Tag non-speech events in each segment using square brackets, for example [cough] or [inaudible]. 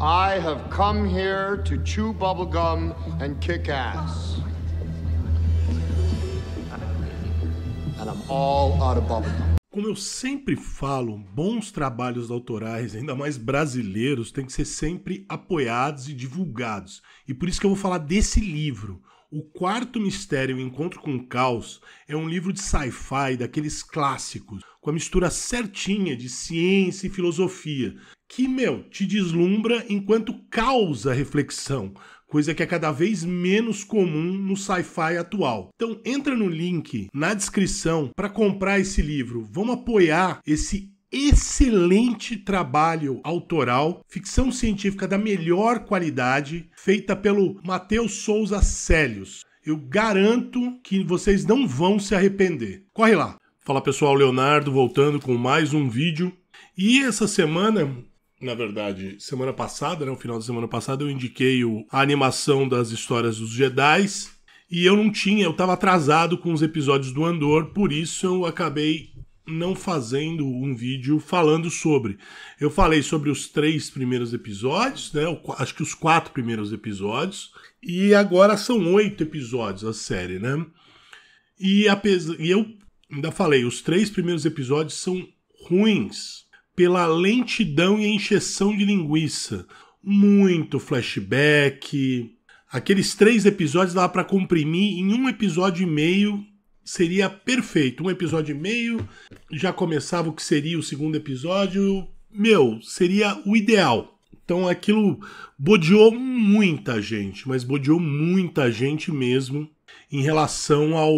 I have come here to chew bubblegum and kick ass. And I'm all out of bubblegum. Como eu sempre falo, bons trabalhos autorais, ainda mais brasileiros, têm que ser sempre apoiados e divulgados. E por isso que eu vou falar desse livro. O Quarto Mistério, o Encontro com o Caos, é um livro de sci-fi daqueles clássicos, com a mistura certinha de ciência e filosofia, que, meu, te deslumbra enquanto causa reflexão, coisa que é cada vez menos comum no sci-fi atual. Então entra no link na descrição para comprar esse livro. Vamos apoiar esse excelente trabalho autoral, ficção científica da melhor qualidade, feita pelo Matheus Souza Célios. Eu garanto que vocês não vão se arrepender. Corre lá. Fala pessoal, Leonardo voltando com mais um vídeo. E essa semana na verdade, semana passada, né, no final da semana passada, eu indiquei o, a animação das histórias dos Jedi. E eu não tinha, eu estava atrasado com os episódios do Andor, por isso eu acabei não fazendo um vídeo falando sobre. Eu falei sobre os três primeiros episódios, né? Acho que os quatro primeiros episódios. E agora são oito episódios a série, né? E, apesar, e eu ainda falei, os três primeiros episódios são ruins pela lentidão e encheção de linguiça. Muito flashback. Aqueles três episódios dava para comprimir em um episódio e meio. Seria perfeito. Um episódio e meio, já começava o que seria o segundo episódio. Meu, seria o ideal. Então aquilo bodeou muita gente, mas bodeou muita gente mesmo em relação ao.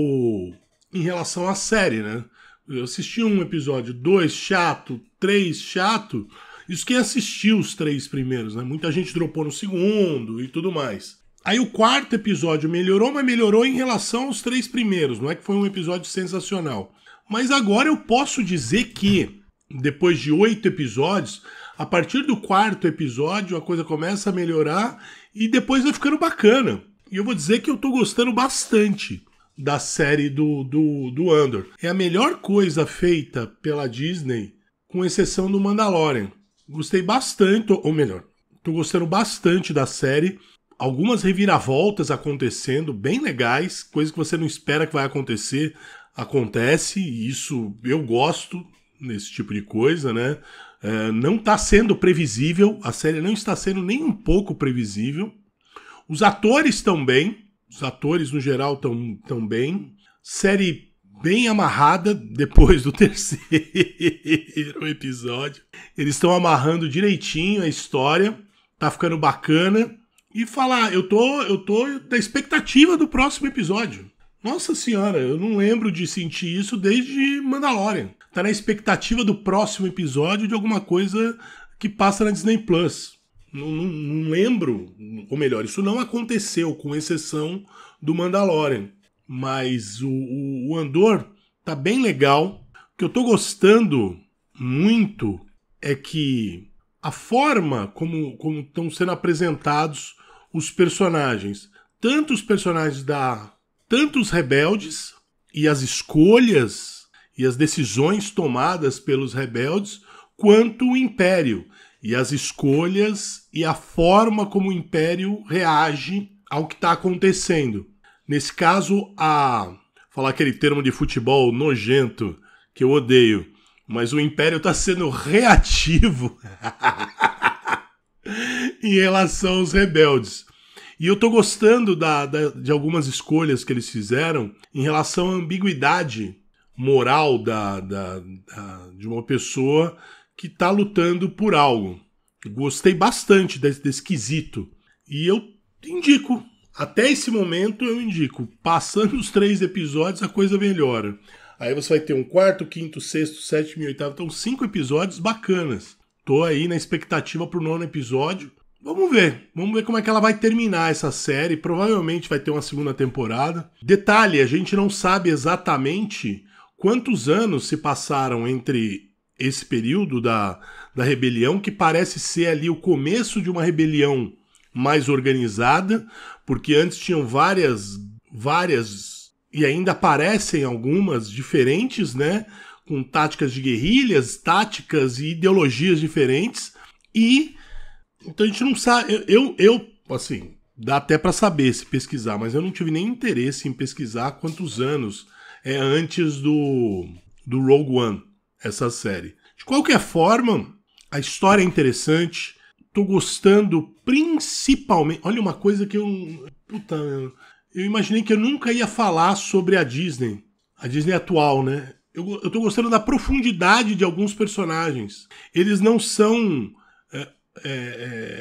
em relação à série, né? Eu assisti um episódio, dois, chato, três chato, isso quem assistiu os três primeiros, né? Muita gente dropou no segundo e tudo mais. Aí o quarto episódio melhorou, mas melhorou em relação aos três primeiros. Não é que foi um episódio sensacional. Mas agora eu posso dizer que, depois de oito episódios, a partir do quarto episódio a coisa começa a melhorar e depois vai ficando bacana. E eu vou dizer que eu tô gostando bastante da série do, do, do Andor. É a melhor coisa feita pela Disney com exceção do Mandalorian. Gostei bastante, ou melhor, tô gostando bastante da série. Algumas reviravoltas acontecendo, bem legais, coisas que você não espera que vai acontecer, acontece, e isso eu gosto nesse tipo de coisa, né? É, não está sendo previsível, a série não está sendo nem um pouco previsível. Os atores estão bem, os atores no geral estão tão bem. Série bem amarrada depois do [laughs] terceiro episódio. Eles estão amarrando direitinho a história, tá ficando bacana. E falar, eu tô, eu tô da expectativa do próximo episódio. Nossa senhora, eu não lembro de sentir isso desde Mandalorian. Tá na expectativa do próximo episódio de alguma coisa que passa na Disney Plus. Não, não, não lembro, ou melhor, isso não aconteceu, com exceção do Mandalorian mas o, o, o Andor tá bem legal. O que eu tô gostando muito é que a forma como, como estão sendo apresentados os personagens, tanto os personagens da. tanto os rebeldes e as escolhas e as decisões tomadas pelos rebeldes, quanto o império e as escolhas e a forma como o império reage ao que está acontecendo. Nesse caso, a falar aquele termo de futebol nojento que eu odeio, mas o Império está sendo reativo [laughs] em relação aos rebeldes. E eu estou gostando da, da, de algumas escolhas que eles fizeram em relação à ambiguidade moral da, da, da de uma pessoa que está lutando por algo. Gostei bastante desse, desse quesito. E eu indico até esse momento eu indico, passando os três episódios a coisa melhora. Aí você vai ter um quarto, quinto, sexto, sétimo e oitavo. Então, cinco episódios bacanas. Tô aí na expectativa pro nono episódio. Vamos ver. Vamos ver como é que ela vai terminar essa série. Provavelmente vai ter uma segunda temporada. Detalhe: a gente não sabe exatamente quantos anos se passaram entre esse período da, da rebelião, que parece ser ali o começo de uma rebelião mais organizada, porque antes tinham várias, várias e ainda aparecem algumas diferentes, né? Com táticas de guerrilhas, táticas e ideologias diferentes. E então a gente não sabe. Eu, eu, eu assim, dá até para saber se pesquisar, mas eu não tive nem interesse em pesquisar quantos anos é antes do, do Rogue One, essa série. De qualquer forma, a história é interessante, tô gostando principalmente. Olha uma coisa que eu. Puta, eu imaginei que eu nunca ia falar sobre a Disney. A Disney atual, né? Eu, eu tô gostando da profundidade de alguns personagens. Eles não são é, é,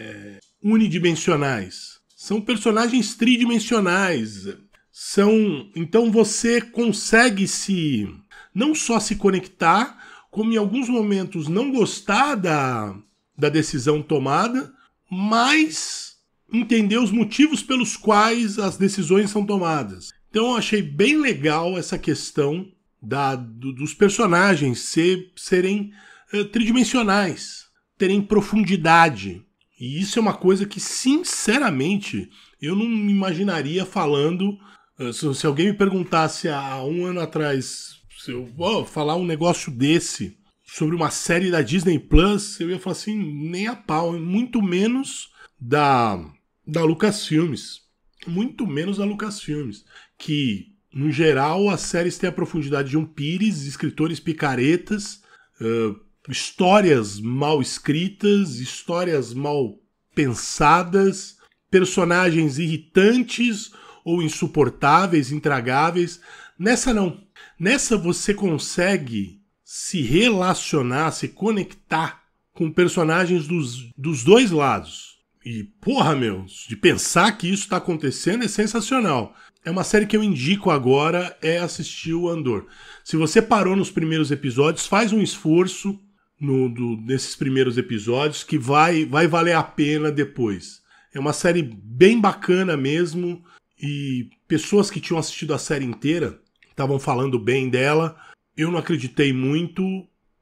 é unidimensionais. São personagens tridimensionais. São. Então você consegue se. Não só se conectar, como em alguns momentos não gostar da, da decisão tomada, mas entender os motivos pelos quais as decisões são tomadas. Então eu achei bem legal essa questão da, do, dos personagens ser, serem eh, tridimensionais, terem profundidade. E isso é uma coisa que, sinceramente, eu não me imaginaria falando. Eh, se, se alguém me perguntasse há um ano atrás, se eu oh, falar um negócio desse sobre uma série da Disney Plus, eu ia falar assim, nem a pau, muito menos da, da Lucasfilmes. Muito menos da Lucasfilmes. Que, no geral, as séries têm a profundidade de um pires, escritores picaretas, uh, histórias mal escritas, histórias mal pensadas, personagens irritantes ou insuportáveis, intragáveis. Nessa não. Nessa você consegue se relacionar, se conectar com personagens dos, dos dois lados. E, porra, meu, de pensar que isso está acontecendo é sensacional. É uma série que eu indico agora é assistir o Andor. Se você parou nos primeiros episódios, faz um esforço no, do, nesses primeiros episódios que vai, vai valer a pena depois. É uma série bem bacana mesmo e pessoas que tinham assistido a série inteira estavam falando bem dela eu não acreditei muito,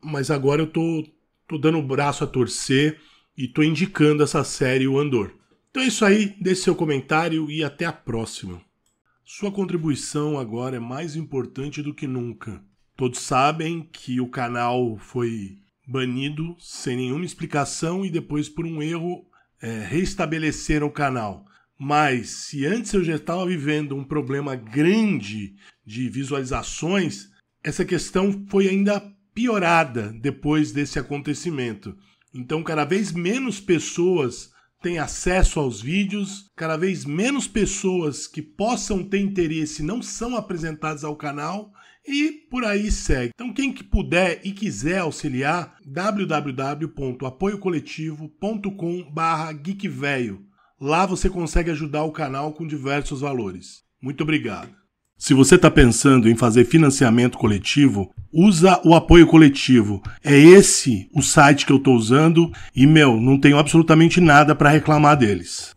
mas agora eu tô, tô dando o braço a torcer e tô indicando essa série o Andor. Então é isso aí, deixe seu comentário e até a próxima. Sua contribuição agora é mais importante do que nunca. Todos sabem que o canal foi banido sem nenhuma explicação e depois por um erro é, restabeleceram o canal. Mas se antes eu já estava vivendo um problema grande de visualizações, essa questão foi ainda piorada depois desse acontecimento. Então, cada vez menos pessoas têm acesso aos vídeos, cada vez menos pessoas que possam ter interesse não são apresentadas ao canal e por aí segue. Então, quem que puder e quiser auxiliar, www.apoiocoletivo.com/geekvelho. Lá você consegue ajudar o canal com diversos valores. Muito obrigado. Se você está pensando em fazer financiamento coletivo, usa o apoio coletivo. É esse o site que eu estou usando e, meu, não tenho absolutamente nada para reclamar deles.